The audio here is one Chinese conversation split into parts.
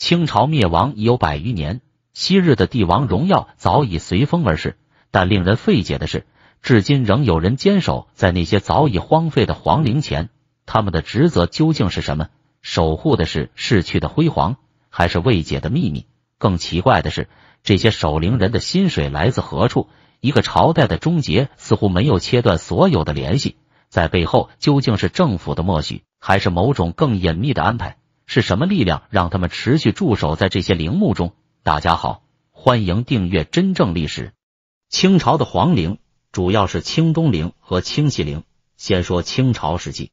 清朝灭亡已有百余年，昔日的帝王荣耀早已随风而逝。但令人费解的是，至今仍有人坚守在那些早已荒废的皇陵前。他们的职责究竟是什么？守护的是逝去的辉煌，还是未解的秘密？更奇怪的是，这些守陵人的薪水来自何处？一个朝代的终结似乎没有切断所有的联系，在背后究竟是政府的默许，还是某种更隐秘的安排？是什么力量让他们持续驻守在这些陵墓中？大家好，欢迎订阅《真正历史》。清朝的皇陵主要是清东陵和清西陵。先说清朝时期，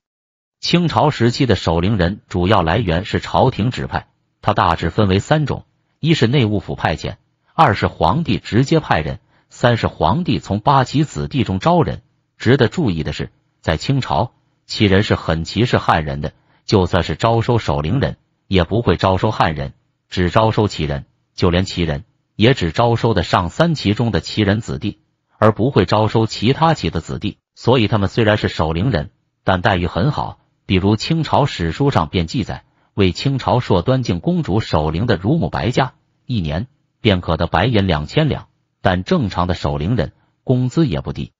清朝时期的守陵人主要来源是朝廷指派，它大致分为三种：一是内务府派遣，二是皇帝直接派人，三是皇帝从八旗子弟中招人。值得注意的是，在清朝，其人是很歧视汉人的。就算是招收守陵人，也不会招收汉人，只招收齐人；就连齐人，也只招收的上三旗中的齐人子弟，而不会招收其他旗的子弟。所以他们虽然是守陵人，但待遇很好。比如清朝史书上便记载，为清朝硕端敬公主守陵的乳母白家，一年便可得白银两千两。但正常的守陵人工资也不低，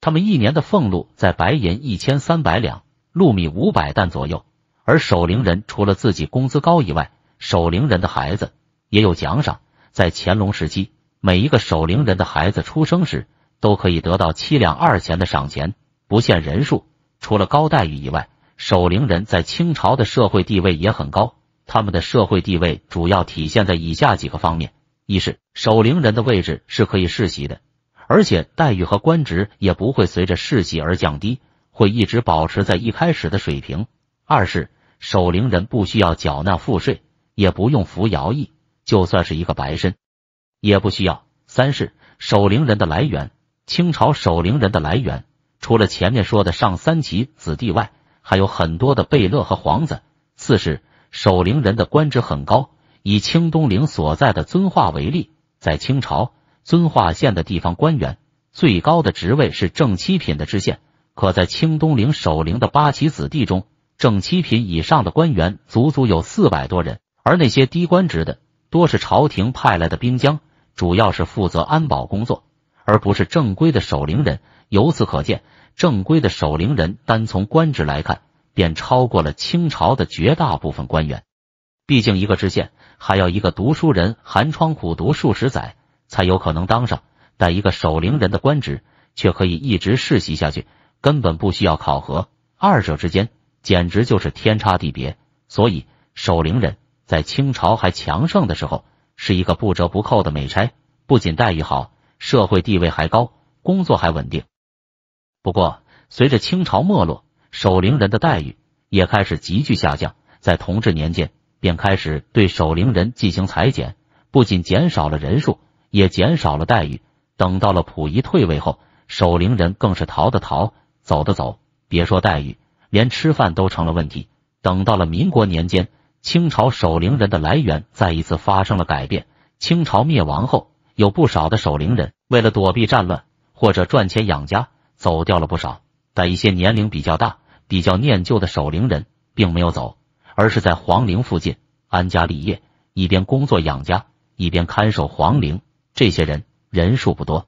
他们一年的俸禄在白银一千三百两、禄米五百担左右。而守灵人除了自己工资高以外，守灵人的孩子也有奖赏。在乾隆时期，每一个守灵人的孩子出生时都可以得到七两二钱的赏钱，不限人数。除了高待遇以外，守灵人在清朝的社会地位也很高。他们的社会地位主要体现在以下几个方面：一是守灵人的位置是可以世袭的，而且待遇和官职也不会随着世袭而降低，会一直保持在一开始的水平；二是守陵人不需要缴纳赋税，也不用服徭役，就算是一个白身，也不需要。三是守陵人的来源，清朝守陵人的来源除了前面说的上三旗子弟外，还有很多的贝勒和皇子。四是守陵人的官职很高，以清东陵所在的遵化为例，在清朝遵化县的地方官员最高的职位是正七品的知县，可在清东陵守陵的八旗子弟中。正七品以上的官员足足有四百多人，而那些低官职的多是朝廷派来的兵将，主要是负责安保工作，而不是正规的守陵人。由此可见，正规的守陵人单从官职来看，便超过了清朝的绝大部分官员。毕竟，一个知县还要一个读书人寒窗苦读数十载才有可能当上，但一个守陵人的官职却可以一直世袭下去，根本不需要考核。二者之间。简直就是天差地别，所以守陵人在清朝还强盛的时候是一个不折不扣的美差，不仅待遇好，社会地位还高，工作还稳定。不过，随着清朝没落，守陵人的待遇也开始急剧下降。在同治年间，便开始对守陵人进行裁减，不仅减少了人数，也减少了待遇。等到了溥仪退位后，守陵人更是逃的逃，走的走，别说待遇。连吃饭都成了问题。等到了民国年间，清朝守陵人的来源再一次发生了改变。清朝灭亡后，有不少的守陵人为了躲避战乱或者赚钱养家，走掉了不少。但一些年龄比较大、比较念旧的守陵人，并没有走，而是在皇陵附近安家立业，一边工作养家，一边看守皇陵。这些人人数不多，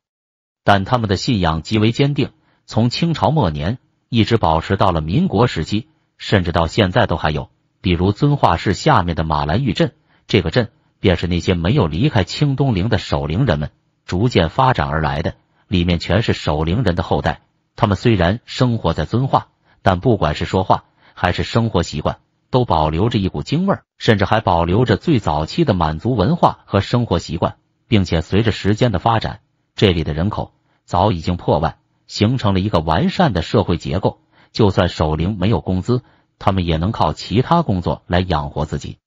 但他们的信仰极为坚定。从清朝末年。一直保持到了民国时期，甚至到现在都还有。比如遵化市下面的马兰峪镇，这个镇便是那些没有离开清东陵的守陵人们逐渐发展而来的，里面全是守陵人的后代。他们虽然生活在遵化，但不管是说话还是生活习惯，都保留着一股京味，甚至还保留着最早期的满族文化和生活习惯。并且随着时间的发展，这里的人口早已经破万。形成了一个完善的社会结构。就算守灵没有工资，他们也能靠其他工作来养活自己。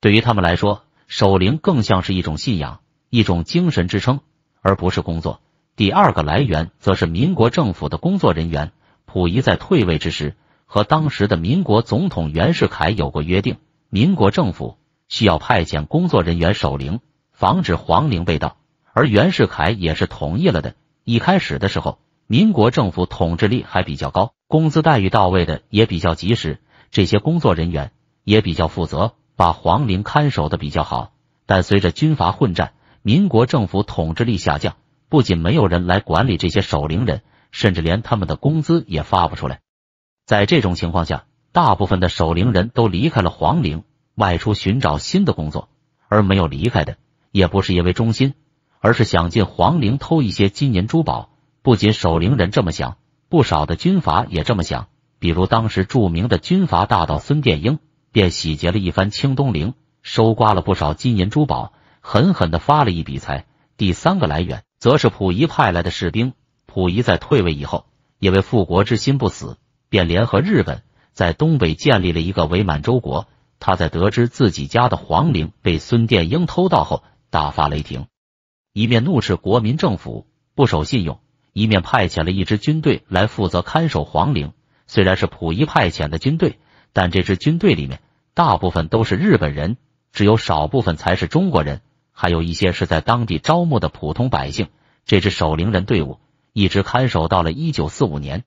对于他们来说，守灵更像是一种信仰、一种精神支撑，而不是工作。第二个来源则是民国政府的工作人员。溥仪在退位之时，和当时的民国总统袁世凯有过约定，民国政府需要派遣工作人员守灵，防止皇陵被盗，而袁世凯也是同意了的。一开始的时候。民国政府统治力还比较高，工资待遇到位的也比较及时，这些工作人员也比较负责，把皇陵看守的比较好。但随着军阀混战，民国政府统治力下降，不仅没有人来管理这些守陵人，甚至连他们的工资也发不出来。在这种情况下，大部分的守陵人都离开了皇陵，外出寻找新的工作，而没有离开的，也不是因为忠心，而是想进皇陵偷一些金银珠宝。不仅守陵人这么想，不少的军阀也这么想。比如当时著名的军阀大盗孙殿英，便洗劫了一番清东陵，收刮了不少金银珠宝，狠狠的发了一笔财。第三个来源，则是溥仪派来的士兵。溥仪在退位以后，因为复国之心不死，便联合日本在东北建立了一个伪满洲国。他在得知自己家的皇陵被孙殿英偷盗后，大发雷霆，一面怒斥国民政府不守信用。一面派遣了一支军队来负责看守皇陵，虽然是溥仪派遣的军队，但这支军队里面大部分都是日本人，只有少部分才是中国人，还有一些是在当地招募的普通百姓。这支守陵人队伍一直看守到了一九四五年，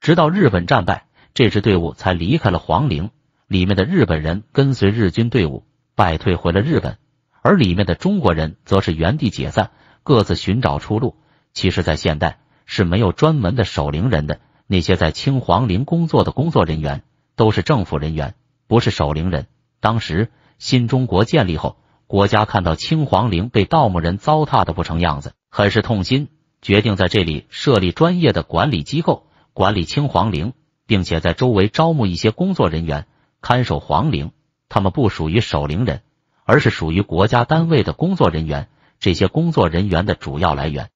直到日本战败，这支队伍才离开了皇陵。里面的日本人跟随日军队伍败退回了日本，而里面的中国人则是原地解散，各自寻找出路。其实，在现代是没有专门的守灵人的。那些在清皇陵工作的工作人员都是政府人员，不是守灵人。当时新中国建立后，国家看到清皇陵被盗墓人糟蹋的不成样子，很是痛心，决定在这里设立专业的管理机构，管理清皇陵，并且在周围招募一些工作人员看守皇陵。他们不属于守灵人，而是属于国家单位的工作人员。这些工作人员的主要来源。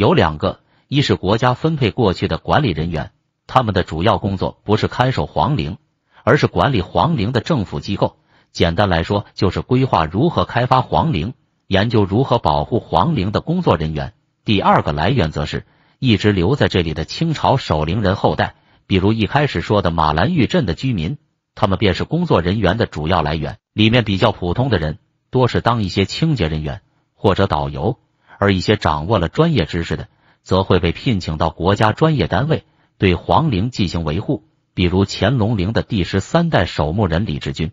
有两个，一是国家分配过去的管理人员，他们的主要工作不是看守皇陵，而是管理皇陵的政府机构，简单来说就是规划如何开发皇陵、研究如何保护皇陵的工作人员。第二个来源则是一直留在这里的清朝守陵人后代，比如一开始说的马兰峪镇的居民，他们便是工作人员的主要来源。里面比较普通的人多是当一些清洁人员或者导游。而一些掌握了专业知识的，则会被聘请到国家专业单位，对皇陵进行维护。比如乾隆陵的第十三代守墓人李志军，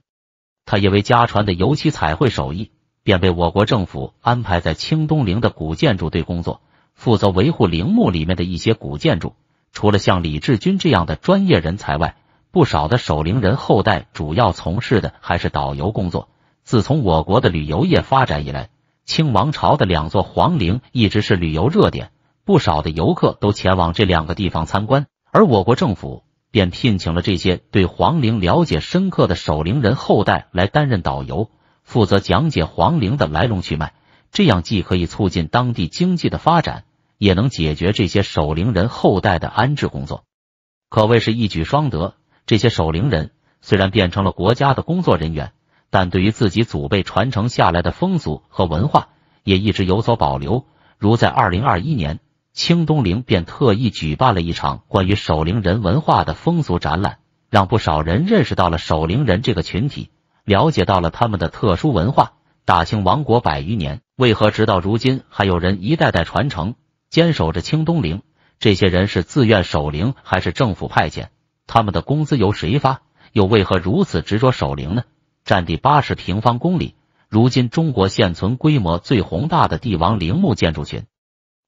他因为家传的油漆彩绘手艺，便被我国政府安排在清东陵的古建筑队工作，负责维护陵墓里面的一些古建筑。除了像李志军这样的专业人才外，不少的守陵人后代主要从事的还是导游工作。自从我国的旅游业发展以来，清王朝的两座皇陵一直是旅游热点，不少的游客都前往这两个地方参观，而我国政府便聘请了这些对皇陵了解深刻的守陵人后代来担任导游，负责讲解皇陵的来龙去脉。这样既可以促进当地经济的发展，也能解决这些守陵人后代的安置工作，可谓是一举双得。这些守陵人虽然变成了国家的工作人员。但对于自己祖辈传承下来的风俗和文化，也一直有所保留。如在二零二一年，清东陵便特意举办了一场关于守陵人文化的风俗展览，让不少人认识到了守陵人这个群体，了解到了他们的特殊文化。大清亡国百余年，为何直到如今还有人一代代传承，坚守着清东陵？这些人是自愿守陵，还是政府派遣？他们的工资由谁发？又为何如此执着守灵呢？占地八十平方公里，如今中国现存规模最宏大的帝王陵墓建筑群。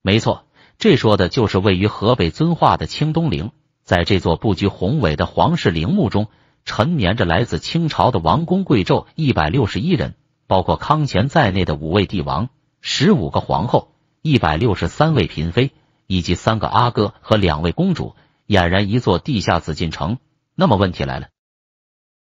没错，这说的就是位于河北遵化的清东陵。在这座布局宏伟的皇室陵墓中，沉眠着来自清朝的王公贵胄一百六十一人，包括康乾在内的五位帝王、十五个皇后、一百六十三位嫔妃以及三个阿哥和两位公主，俨然一座地下紫禁城。那么问题来了，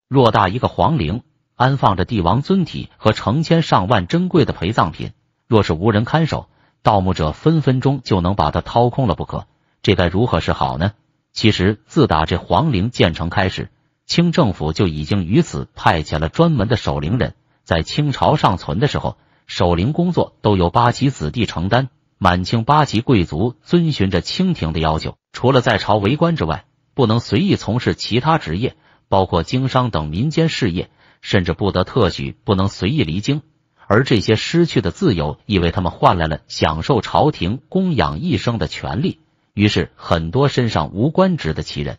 偌大一个皇陵。安放着帝王尊体和成千上万珍贵的陪葬品，若是无人看守，盗墓者分分钟就能把它掏空了不可。这该如何是好呢？其实，自打这皇陵建成开始，清政府就已经于此派遣了专门的守陵人。在清朝尚存的时候，守陵工作都由八旗子弟承担。满清八旗贵族遵循着清廷的要求，除了在朝为官之外，不能随意从事其他职业，包括经商等民间事业。甚至不得特许，不能随意离京。而这些失去的自由，以为他们换来了享受朝廷供养一生的权利。于是，很多身上无官职的奇人，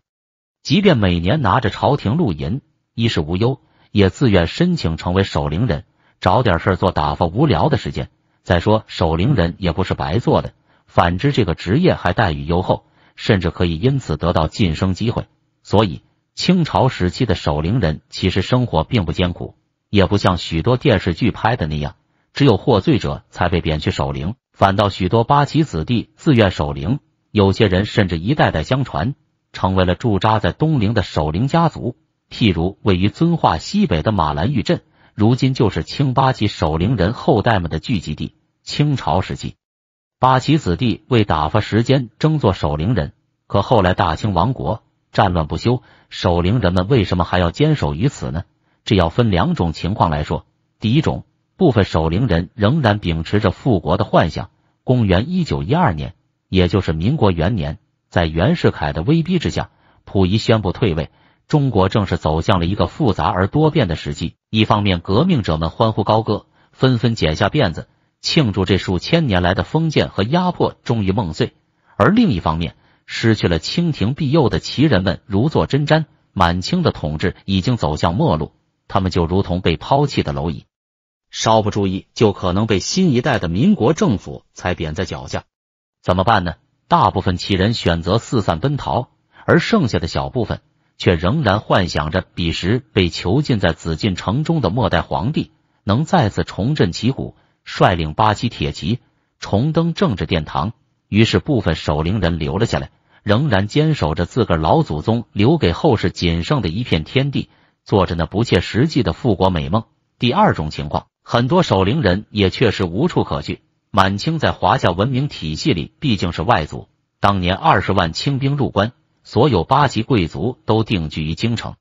即便每年拿着朝廷禄银，衣食无忧，也自愿申请成为守陵人，找点事做打发无聊的时间。再说，守陵人也不是白做的，反之，这个职业还待遇优厚，甚至可以因此得到晋升机会。所以。清朝时期的守陵人其实生活并不艰苦，也不像许多电视剧拍的那样，只有获罪者才被贬去守陵。反倒许多八旗子弟自愿守陵，有些人甚至一代代相传，成为了驻扎在东陵的守陵家族。譬如位于遵化西北的马兰峪镇，如今就是清八旗守陵人后代们的聚集地。清朝时期，八旗子弟为打发时间争做守陵人，可后来大清亡国。战乱不休，守陵人们为什么还要坚守于此呢？这要分两种情况来说。第一种，部分守陵人仍然秉持着复国的幻想。公元一九一二年，也就是民国元年，在袁世凯的威逼之下，溥仪宣布退位，中国正是走向了一个复杂而多变的时期。一方面，革命者们欢呼高歌，纷纷剪下辫子，庆祝这数千年来的封建和压迫终于梦碎；而另一方面，失去了清廷庇佑的旗人们如坐针毡，满清的统治已经走向末路，他们就如同被抛弃的蝼蚁，稍不注意就可能被新一代的民国政府踩扁在脚下。怎么办呢？大部分旗人选择四散奔逃，而剩下的小部分却仍然幻想着彼时被囚禁在紫禁城中的末代皇帝能再次重振旗鼓，率领八旗铁骑重登政治殿堂。于是，部分守陵人留了下来，仍然坚守着自个老祖宗留给后世仅剩的一片天地，做着那不切实际的复国美梦。第二种情况，很多守陵人也确实无处可去。满清在华夏文明体系里毕竟是外族，当年二十万清兵入关，所有八旗贵族都定居于京城，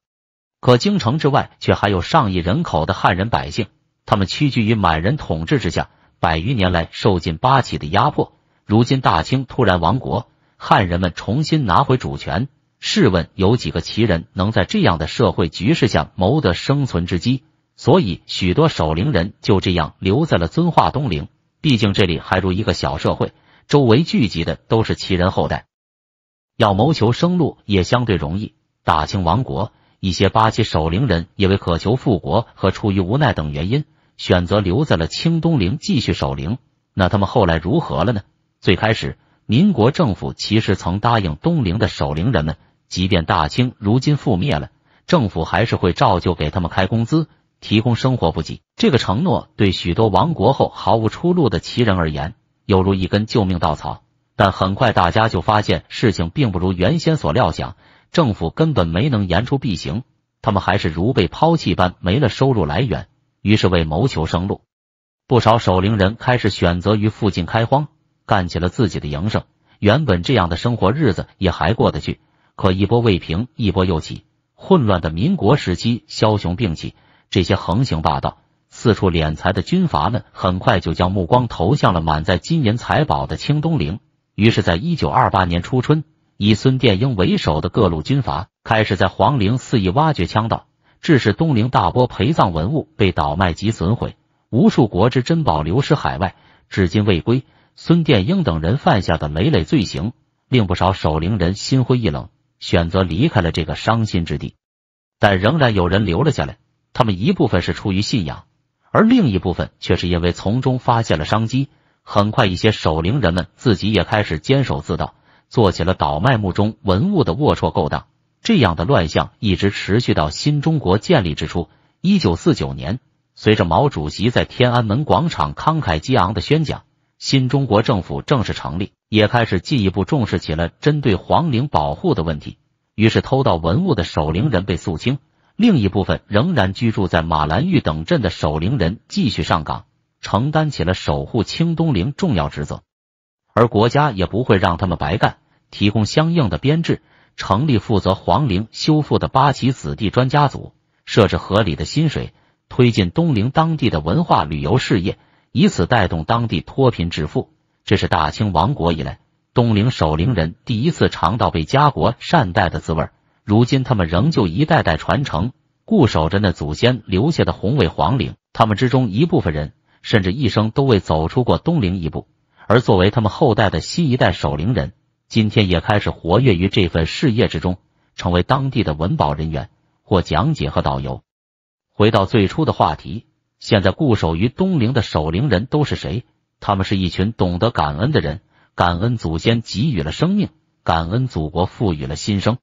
可京城之外却还有上亿人口的汉人百姓，他们屈居于满人统治之下，百余年来受尽八旗的压迫。如今大清突然亡国，汉人们重新拿回主权。试问有几个旗人能在这样的社会局势下谋得生存之机？所以许多守陵人就这样留在了遵化东陵，毕竟这里还如一个小社会，周围聚集的都是旗人后代，要谋求生路也相对容易。大清亡国，一些八旗守陵人因为渴求复国和出于无奈等原因，选择留在了清东陵继续守陵。那他们后来如何了呢？最开始，民国政府其实曾答应东陵的守陵人们，即便大清如今覆灭了，政府还是会照旧给他们开工资，提供生活补给。这个承诺对许多亡国后毫无出路的旗人而言，犹如一根救命稻草。但很快，大家就发现事情并不如原先所料想，政府根本没能言出必行，他们还是如被抛弃般没了收入来源。于是，为谋求生路，不少守陵人开始选择于附近开荒。干起了自己的营生，原本这样的生活日子也还过得去。可一波未平，一波又起，混乱的民国时期，枭雄并起，这些横行霸道、四处敛财的军阀们，很快就将目光投向了满载金银财宝的清东陵。于是，在一九二八年初春，以孙殿英为首的各路军阀开始在皇陵肆意挖掘枪道，致使东陵大波陪葬文物被倒卖及损毁，无数国之珍宝流失海外，至今未归。孙殿英等人犯下的累累罪行，令不少守陵人心灰意冷，选择离开了这个伤心之地。但仍然有人留了下来，他们一部分是出于信仰，而另一部分却是因为从中发现了商机。很快，一些守陵人们自己也开始坚守自盗，做起了倒卖墓中文物的龌龊勾当。这样的乱象一直持续到新中国建立之初，一九四九年，随着毛主席在天安门广场慷慨激昂的宣讲。新中国政府正式成立，也开始进一步重视起了针对皇陵保护的问题。于是，偷盗文物的守陵人被肃清，另一部分仍然居住在马兰峪等镇的守陵人继续上岗，承担起了守护清东陵重要职责。而国家也不会让他们白干，提供相应的编制，成立负责皇陵修复的八旗子弟专家组，设置合理的薪水，推进东陵当地的文化旅游事业。以此带动当地脱贫致富，这是大清亡国以来东陵守陵人第一次尝到被家国善待的滋味。如今他们仍旧一代代传承，固守着那祖先留下的宏伟皇陵。他们之中一部分人甚至一生都未走出过东陵一步。而作为他们后代的新一代守陵人，今天也开始活跃于这份事业之中，成为当地的文保人员或讲解和导游。回到最初的话题。现在固守于东陵的守陵人都是谁？他们是一群懂得感恩的人，感恩祖先给予了生命，感恩祖国赋予了新生。